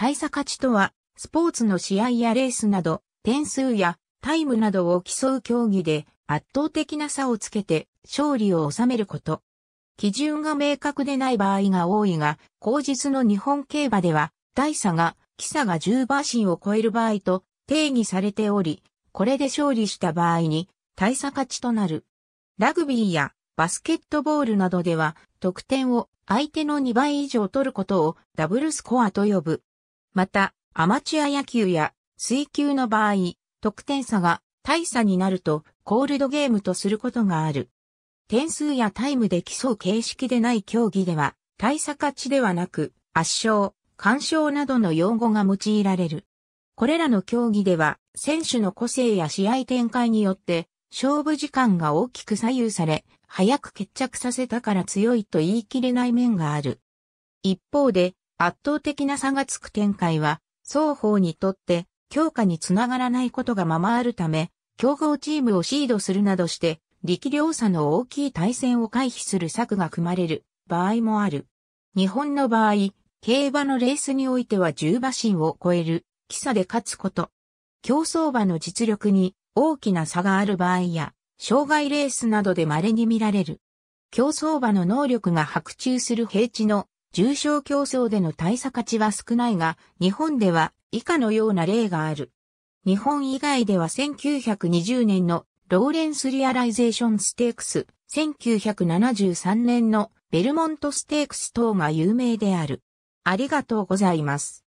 大差勝ちとは、スポーツの試合やレースなど、点数やタイムなどを競う競技で、圧倒的な差をつけて勝利を収めること。基準が明確でない場合が多いが、後日の日本競馬では、大差が、基差が10馬身を超える場合と定義されており、これで勝利した場合に、大差勝ちとなる。ラグビーやバスケットボールなどでは、得点を相手の2倍以上取ることをダブルスコアと呼ぶ。また、アマチュア野球や水球の場合、得点差が大差になるとコールドゲームとすることがある。点数やタイムで競う形式でない競技では、大差勝ちではなく、圧勝、干渉などの用語が用いられる。これらの競技では、選手の個性や試合展開によって、勝負時間が大きく左右され、早く決着させたから強いと言い切れない面がある。一方で、圧倒的な差がつく展開は、双方にとって強化につながらないことがままあるため、競合チームをシードするなどして、力量差の大きい対戦を回避する策が組まれる場合もある。日本の場合、競馬のレースにおいては10馬身を超える、基礎で勝つこと。競走馬の実力に大きな差がある場合や、障害レースなどで稀に見られる。競走馬の能力が白昼する平地の重症競争での対差価値は少ないが、日本では以下のような例がある。日本以外では1920年のローレンスリアライゼーションステークス、1973年のベルモントステークス等が有名である。ありがとうございます。